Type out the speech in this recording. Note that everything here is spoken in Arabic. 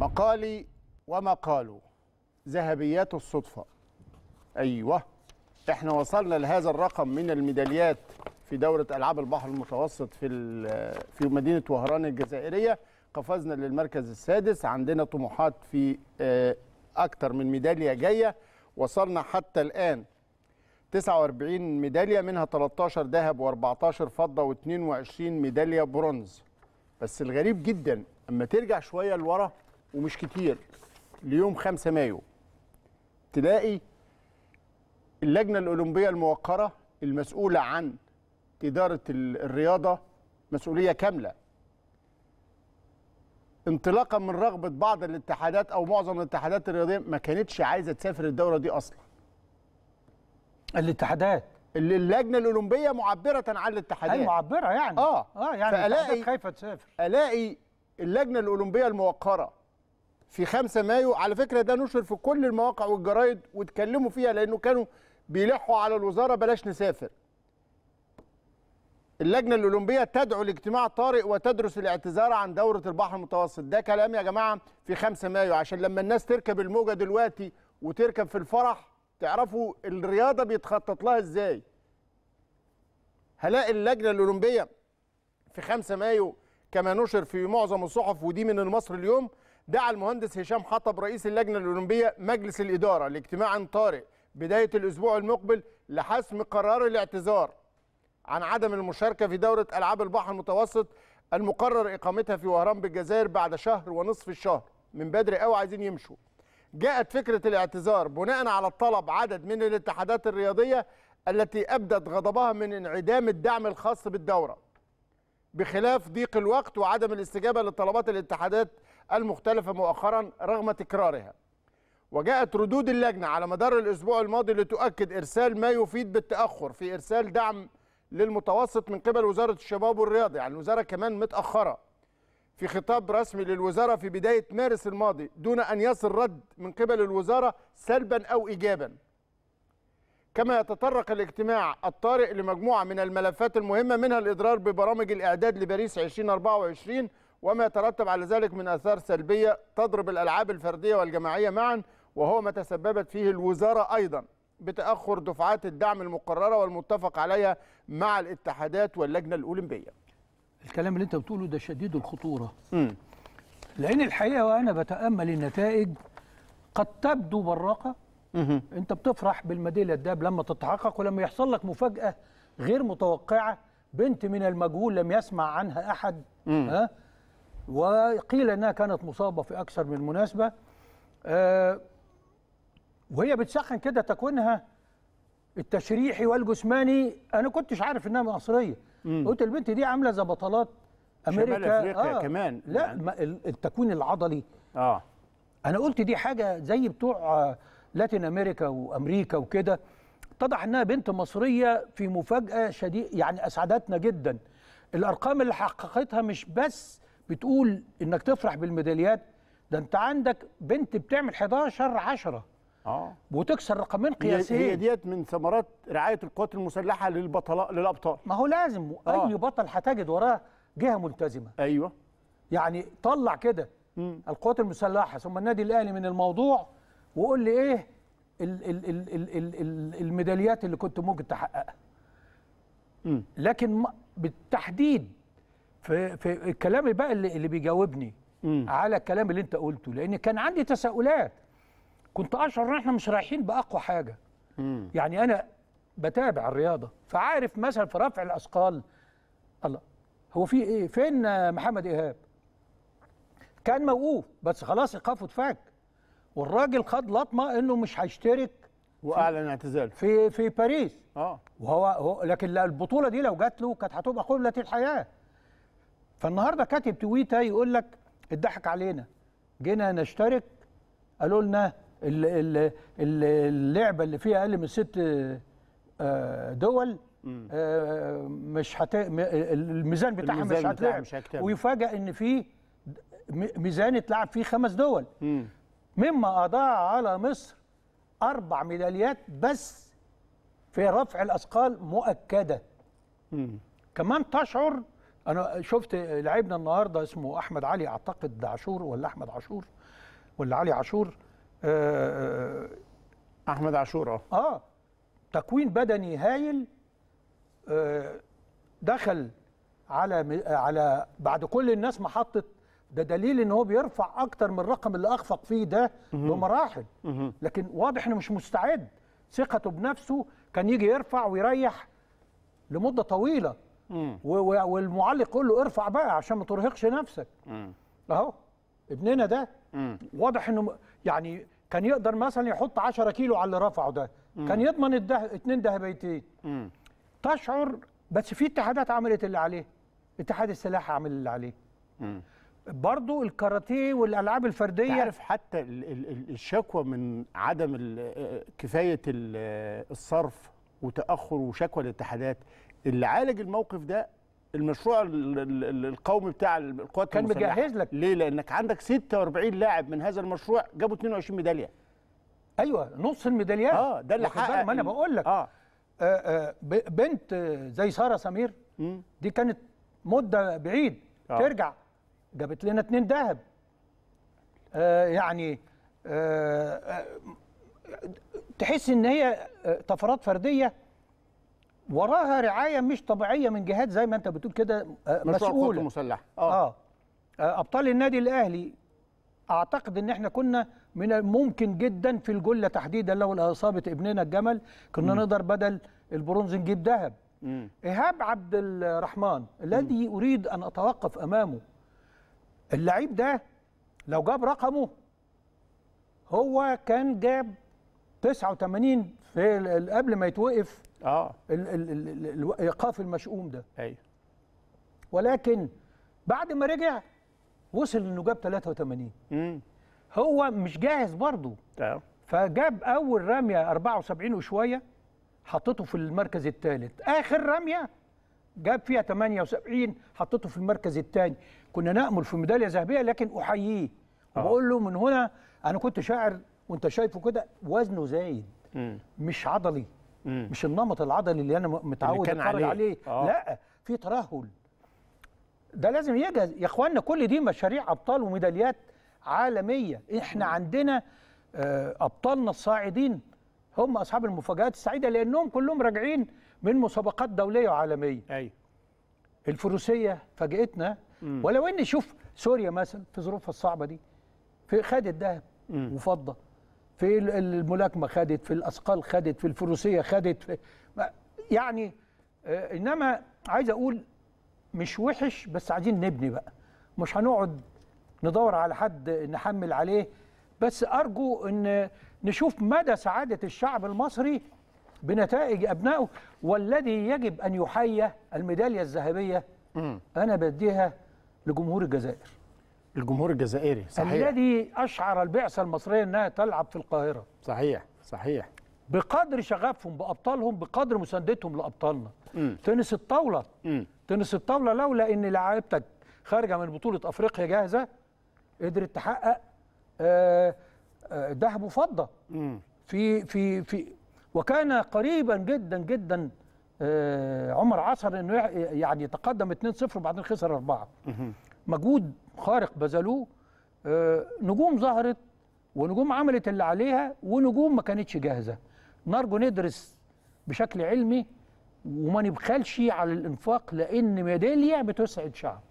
مقالي وما قالوا ذهبيات الصدفة أيوة احنا وصلنا لهذا الرقم من الميداليات في دورة ألعاب البحر المتوسط في في مدينة وهران الجزائرية قفزنا للمركز السادس عندنا طموحات في آه، أكثر من ميدالية جاية وصلنا حتى الآن 49 ميدالية منها 13 ذهب و14 فضة و22 ميدالية برونز بس الغريب جدا أما ترجع شوية لورا ومش كتير ليوم 5 مايو تلاقي اللجنه الاولمبيه الموقره المسؤوله عن اداره الرياضه مسؤوليه كامله انطلاقا من رغبه بعض الاتحادات او معظم الاتحادات الرياضيه ما كانتش عايزه تسافر الدوره دي اصلا الاتحادات اللي اللجنه الاولمبيه معبره عن الاتحادات أي معبره يعني اه اه يعني فالاقي خايفه تسافر الاقي اللجنه الاولمبيه الموقره في 5 مايو على فكره ده نشر في كل المواقع والجرايد واتكلموا فيها لانه كانوا بيلحوا على الوزاره بلاش نسافر اللجنه الاولمبيه تدعو لاجتماع طارئ وتدرس الاعتذار عن دوره البحر المتوسط ده كلام يا جماعه في 5 مايو عشان لما الناس تركب الموجه دلوقتي وتركب في الفرح تعرفوا الرياضه بيتخطط لها ازاي هلاقي اللجنه الاولمبيه في 5 مايو كما نشر في معظم الصحف ودي من المصري اليوم دعا المهندس هشام حطب رئيس اللجنه الاولمبيه مجلس الاداره لاجتماع طارئ بدايه الاسبوع المقبل لحسم قرار الاعتذار عن عدم المشاركه في دوره العاب البحر المتوسط المقرر اقامتها في وهران بالجزائر بعد شهر ونصف الشهر من بدري قوي عايزين يمشوا جاءت فكره الاعتذار بناء على الطلب عدد من الاتحادات الرياضيه التي ابدت غضبها من انعدام الدعم الخاص بالدوره بخلاف ضيق الوقت وعدم الاستجابه لطلبات الاتحادات المختلفة مؤخرا رغم تكرارها وجاءت ردود اللجنة على مدار الأسبوع الماضي لتؤكد إرسال ما يفيد بالتأخر في إرسال دعم للمتوسط من قبل وزارة الشباب والرياضة يعني الوزارة كمان متأخرة في خطاب رسمي للوزارة في بداية مارس الماضي دون أن يصل رد من قبل الوزارة سلبا أو إيجابا كما يتطرق الاجتماع الطارئ لمجموعة من الملفات المهمة منها الإضرار ببرامج الإعداد لباريس 2024 وما يترتب على ذلك من اثار سلبيه تضرب الالعاب الفرديه والجماعيه معا وهو ما تسببت فيه الوزاره ايضا بتاخر دفعات الدعم المقرره والمتفق عليها مع الاتحادات واللجنه الاولمبيه. الكلام اللي انت بتقوله ده شديد الخطوره. امم لان الحقيقه وانا بتامل النتائج قد تبدو براقه انت بتفرح بالميداليه الذهب لما تتحقق ولما يحصل لك مفاجاه غير متوقعه بنت من المجهول لم يسمع عنها احد ها وقيل انها كانت مصابه في اكثر من مناسبه آه، وهي بتسخن كده تكوينها التشريحي والجسماني انا كنتش عارف انها مصريه قلت البنت دي عامله زي بطلات امريكا شمال افريقيا آه كمان لا يعني. التكوين العضلي اه انا قلت دي حاجه زي بتوع آه، لاتين امريكا وامريكا وكده اتضح انها بنت مصريه في مفاجاه شديده يعني اسعدتنا جدا الارقام اللي حققتها مش بس بتقول انك تفرح بالميداليات ده انت عندك بنت بتعمل 11 10 اه وتكسر رقمين قياسيين هي ديت من ثمرات رعايه القوات المسلحه للبطلاء للابطال ما هو لازم آه. اي بطل هتجد وراه جهه ملتزمه ايوه يعني طلع كده القوات المسلحه ثم النادي الاهلي من الموضوع وقول لي ايه الـ الـ الـ الـ الـ الـ الميداليات اللي كنت ممكن تحققها لكن بالتحديد في في الكلام بقى اللي, اللي بيجاوبني مم. على الكلام اللي انت قلته لان كان عندي تساؤلات كنت اشعر ان احنا مش رايحين باقوى حاجه مم. يعني انا بتابع الرياضه فعارف مثلا في رفع الاثقال الله هو في ايه فين محمد ايهاب كان موقوف بس خلاص ايقافه اتفك والراجل خد لطمه انه مش هيشترك واعلن اعتزاله في في باريس اه وهو هو لكن البطوله دي لو جات له كانت هتبقى قله الحياه فالنهارده كاتب تويته يقول لك اتضحك علينا جينا نشترك قالوا لنا اللعبه اللي فيها اقل من ست آه، دول آه، مش هت الميزان بتاعها مش هتلعب ويفاجئ ان في ميزان اتلعب فيه خمس دول مما اضاع على مصر اربع ميداليات بس في رفع الاثقال مؤكده كمان تشعر انا شفت لعبنا النهارده اسمه احمد علي اعتقد عاشور ولا احمد عاشور ولا علي عاشور آه،, آه احمد عاشور اه اه تكوين بدني هايل آه دخل على على بعد كل الناس ما حطت ده دليل ان هو بيرفع اكتر من الرقم اللي اخفق فيه ده بمراحل لكن واضح انه مش مستعد ثقته بنفسه كان يجي يرفع ويريح لمده طويله والمعلق يقول له ارفع بقى عشان ما ترهقش نفسك اهو ابننا ده واضح انه يعني كان يقدر مثلا يحط 10 كيلو على اللي رفعه ده كان يضمن الده... اتنين ذهبيتين تشعر بس في اتحادات عملت اللي عليه اتحاد السلاح عمل اللي عليه برضه الكاراتيه والالعاب الفرديه تعرف حتى الشكوى من عدم آه، كفايه آه، الصرف وتاخر وشكوى للاتحادات اللي عالج الموقف ده المشروع القومي بتاع القوات كان مجهز لك ليه لانك عندك 46 لاعب من هذا المشروع جابوا 22 ميداليه ايوه نص الميداليات اه ده اللي حقق ما انا بقول لك آه. آه, آه، بنت زي ساره سمير دي كانت مده بعيد آه. ترجع جابت لنا اتنين ذهب آه يعني آه, آه، تحس ان هي آه، طفرات فرديه وراها رعايه مش طبيعيه من جهات زي ما انت بتقول كده آه، مسؤوله مسلحه آه. اه, آه. ابطال النادي الاهلي اعتقد ان احنا كنا من الممكن جدا في الجله تحديدا لو اصابه ابننا الجمل كنا م. نقدر بدل البرونز نجيب ذهب ايهاب عبد الرحمن الذي اريد ان اتوقف امامه اللعيب ده لو جاب رقمه هو كان جاب 89 في قبل ما يتوقف اه الايقاف المشؤوم ده ايوه ولكن بعد ما رجع وصل انه جاب 83 امم هو مش جاهز برضه اه فجاب اول رميه 74 وشويه حطته في المركز الثالث اخر رميه جاب فيها 78 حطته في المركز الثاني كنا نامل في ميداليه ذهبيه لكن احييه آه. وبقول له من هنا انا كنت شاعر وانت شايفه كده وزنه زايد مم. مش عضلي مم. مش النمط العضلي اللي انا متعود اللي كان عليه, عليه. آه. لا في ترهل ده لازم يجهز يا اخوانا كل دي مشاريع ابطال وميداليات عالميه احنا مم. عندنا آه، ابطالنا الصاعدين هم اصحاب المفاجات السعيده لانهم كلهم راجعين من مسابقات دوليه وعالميه ايوه الفروسيه فاجئتنا ولو ان شوف سوريا مثلا في ظروفها الصعبه دي في خدت ذهب وفضه في الملاكمه خدت في الاثقال خدت في الفروسيه خدت في يعني آه، انما عايز اقول مش وحش بس عايزين نبني بقى مش هنقعد ندور على حد نحمل عليه بس ارجو ان نشوف مدى سعاده الشعب المصري بنتائج ابنائه والذي يجب ان يحيى الميداليه الذهبيه انا بديها لجمهور الجزائر الجمهور الجزائري صحيح الذي أشعر البعثة المصرية أنها تلعب في القاهرة صحيح صحيح بقدر شغفهم بأبطالهم بقدر مساندتهم لأبطالنا تنس الطاولة م. تنس الطاولة لولا أن لعيبتك خارجة من بطولة أفريقيا جاهزة قدرت تحقق آه، آه، ذهب وفضة في في في وكان قريبا جدا جدا آه، عمر عصر انه يعني تقدم 2-0 وبعدين خسر 4 مجهود خارق بذلوه آه، نجوم ظهرت ونجوم عملت اللي عليها ونجوم ما كانتش جاهزه نرجو ندرس بشكل علمي وما نبخلش على الانفاق لان ميداليه بتسعد شعب